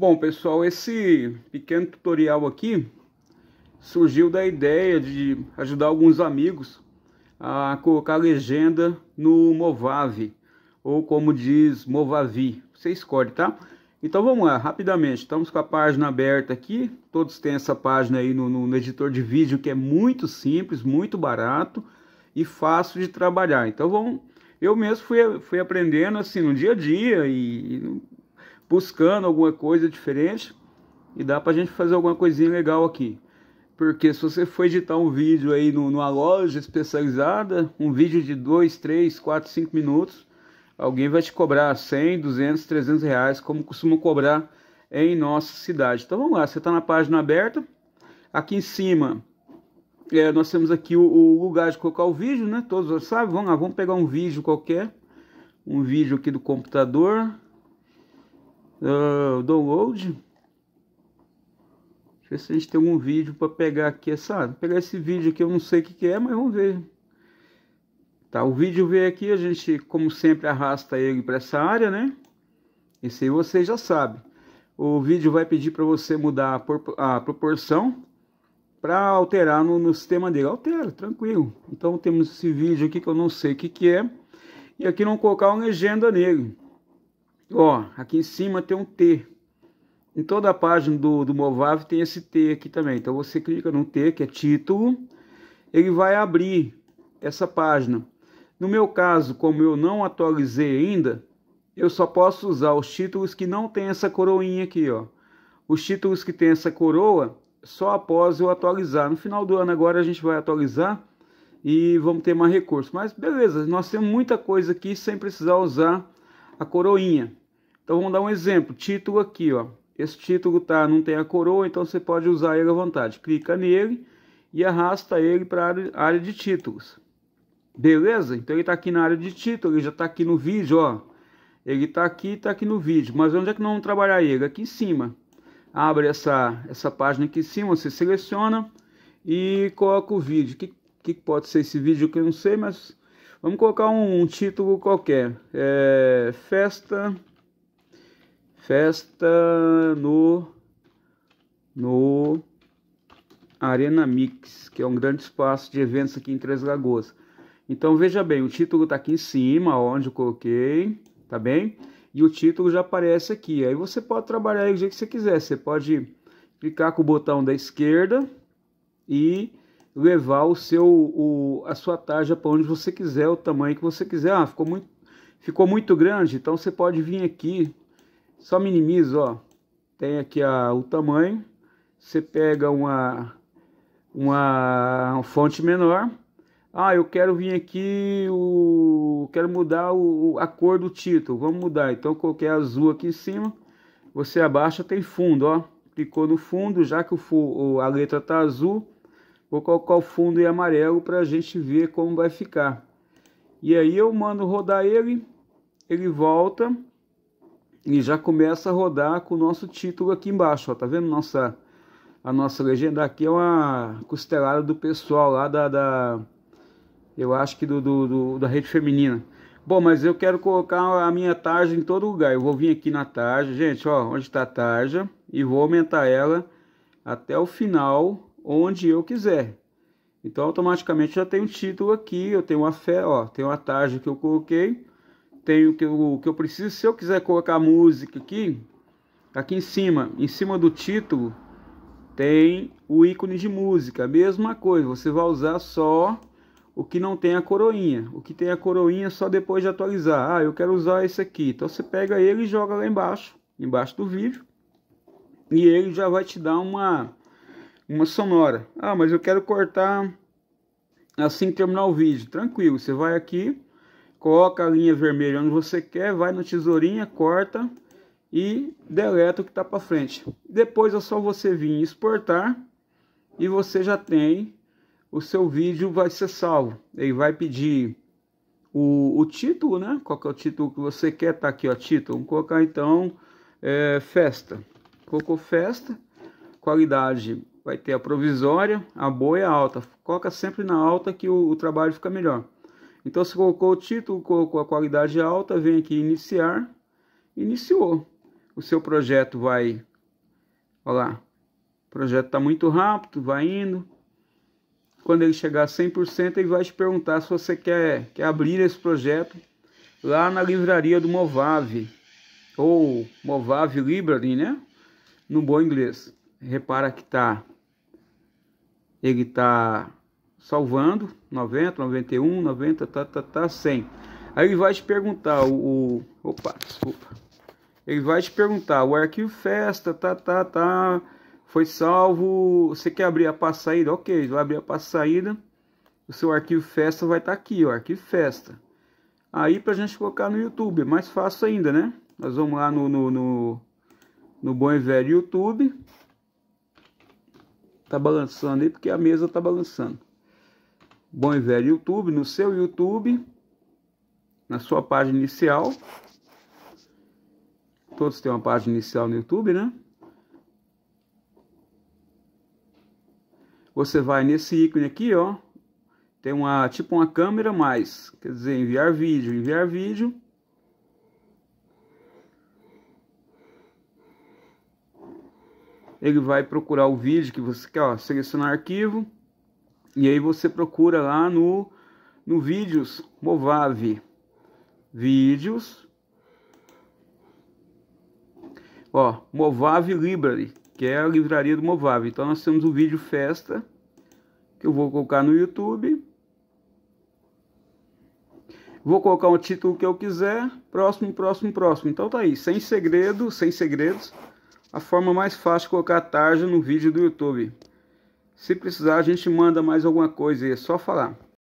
Bom, pessoal, esse pequeno tutorial aqui surgiu da ideia de ajudar alguns amigos a colocar legenda no Movave, ou como diz Movavi, você escolhe, tá? Então vamos lá, rapidamente, estamos com a página aberta aqui, todos têm essa página aí no, no, no editor de vídeo, que é muito simples, muito barato e fácil de trabalhar. Então vamos, eu mesmo fui, fui aprendendo assim no dia a dia e, e buscando alguma coisa diferente e dá pra gente fazer alguma coisinha legal aqui. Porque se você for editar um vídeo aí no, numa loja especializada, um vídeo de 2, 3, 4, 5 minutos, alguém vai te cobrar 100, 200, 300 reais, como costumam cobrar em nossa cidade. Então vamos lá, você está na página aberta, aqui em cima é, nós temos aqui o, o, lugar de colocar o vídeo, né? Todos sabem, vamos lá, vamos pegar um vídeo qualquer, um vídeo aqui do computador, uh, download. Deixa eu ver se a gente tem algum vídeo para pegar aqui. Essa, pegar esse vídeo aqui, eu não sei o que, que é, mas vamos ver. Tá, o vídeo veio aqui, a gente, como sempre, arrasta ele para essa área, né? Esse aí você já sabe. O vídeo vai pedir para você mudar a proporção para alterar no, no, sistema dele. Altera, tranquilo. Então temos esse vídeo aqui que eu não sei o que, que é. E aqui não colocar uma legenda nele. Ó, aqui em cima tem um T. Em toda a página do, do Movav tem esse T aqui também. Então você clica no T, que é título, ele vai abrir essa página. No meu caso, como eu não atualizei ainda, eu só posso usar os títulos que não tem essa coroinha aqui, ó. Os títulos que tem essa coroa, só após eu atualizar. No final do ano agora a gente vai atualizar e vamos ter mais recursos. Mas beleza, nós temos muita coisa aqui sem precisar usar a coroinha. Então vamos dar um exemplo, título aqui, ó. Esse título tá, não tem a coroa, então você pode usar ele à vontade. Clica nele e arrasta ele para a área de títulos. Beleza? Então ele está aqui na área de título, ele já está aqui no vídeo, ó. Ele está aqui, está aqui no vídeo. Mas onde é que nós vamos trabalhar ele? Aqui em cima. Abre essa, essa página aqui em cima, você seleciona e coloca o vídeo. O que, que pode ser esse vídeo que eu não sei, mas... Vamos colocar um, um título qualquer. É, festa Festa no no Arena Mix, que é um grande espaço de eventos aqui em Três Lagoas. Então veja bem, o título está aqui em cima, onde eu coloquei, tá bem? E o título já aparece aqui. Aí você pode trabalhar aí do jeito que você quiser. Você pode clicar com o botão da esquerda e levar o seu o, a sua tarja para onde você quiser, o tamanho que você quiser. Ah, ficou muito ficou muito grande, então você pode vir aqui só minimiza, ó. Tem aqui a, o tamanho. Você pega uma, uma, fonte menor. Ah, eu quero vir aqui, o, quero mudar o, a cor do título. Vamos mudar. Então, coloquei azul aqui em cima. Você abaixa, tem fundo, ó. Clicou no fundo, já que o, a letra tá azul. Vou colocar o fundo em amarelo para a gente ver como vai ficar. E aí eu mando rodar ele, ele volta e já começa a rodar com o nosso título aqui embaixo, ó, tá vendo? Nossa, a nossa legenda aqui é uma costelada do pessoal lá da, da eu acho que do, do, do, da rede feminina. Bom, mas eu quero colocar a minha tarja em todo lugar. Eu vou vir aqui na tarja, gente, ó, onde está a tarja, e vou aumentar ela até o final, onde eu quiser. Então, automaticamente já tem o um título aqui, eu tenho uma fé, ó, tem uma tarja que eu coloquei, tenho que, o que eu preciso. Se eu quiser colocar música aqui, aqui em cima, em cima do título, tem o ícone de música. Mesma coisa, você vai usar só o que não tem a coroinha. O que tem a coroinha é só depois de atualizar. Ah, eu quero usar esse aqui. Então você pega ele e joga lá embaixo, embaixo do vídeo. E ele já vai te dar uma, uma sonora. Ah, mas eu quero cortar assim terminar o vídeo. Tranquilo, você vai aqui coloca a linha vermelha onde você quer, vai no tesourinha, corta e deleta o que está para frente. Depois é só você vir exportar e você já tem o seu vídeo vai ser salvo. Ele vai pedir o, o título, né? Qual que é o título que você quer? Tá aqui, ó, título. Vamos colocar então é, festa. Colocou festa, qualidade vai ter a provisória, a boa e a alta. Coloca sempre na alta que o, o trabalho fica melhor. Então você colocou o título, colocou a qualidade alta, vem aqui iniciar, iniciou. O seu projeto vai, olha lá, o projeto está muito rápido, vai indo. Quando ele chegar a 100%, ele vai te perguntar se você quer, quer abrir esse projeto lá na livraria do Movave, ou Movave Library, né? No bom inglês. Repara que tá, ele está salvando, 90, 91, 90, tá, tá, tá, 100. Aí ele vai te perguntar o, o opa, desculpa. Ele vai te perguntar o arquivo festa, tá, tá, tá, foi salvo, você quer abrir a passa saída? OK, vai abrir a passa saída. O seu arquivo festa vai estar tá aqui, o arquivo festa. Aí pra gente colocar no YouTube, é mais fácil ainda, né? Nós vamos lá no no, no, no bom e velho YouTube. Tá balançando aí porque a mesa tá balançando bom e velho YouTube, no seu YouTube, na sua página inicial. Todos têm uma página inicial no YouTube, né? Você vai nesse ícone aqui, ó. Tem uma tipo uma câmera mais, quer dizer, enviar vídeo, enviar vídeo. Ele vai procurar o vídeo que você quer, ó, selecionar arquivo. E aí você procura lá no, no vídeos Movave. Vídeos. Ó, Movave Library, que é a livraria do Movave. Então nós temos o vídeo festa, que eu vou colocar no YouTube. Vou colocar um título que eu quiser. Próximo, próximo, próximo. Então tá aí, sem segredo, sem segredos. A forma mais fácil de colocar a tarja no vídeo do YouTube. Se precisar, a gente manda mais alguma coisa e é só falar.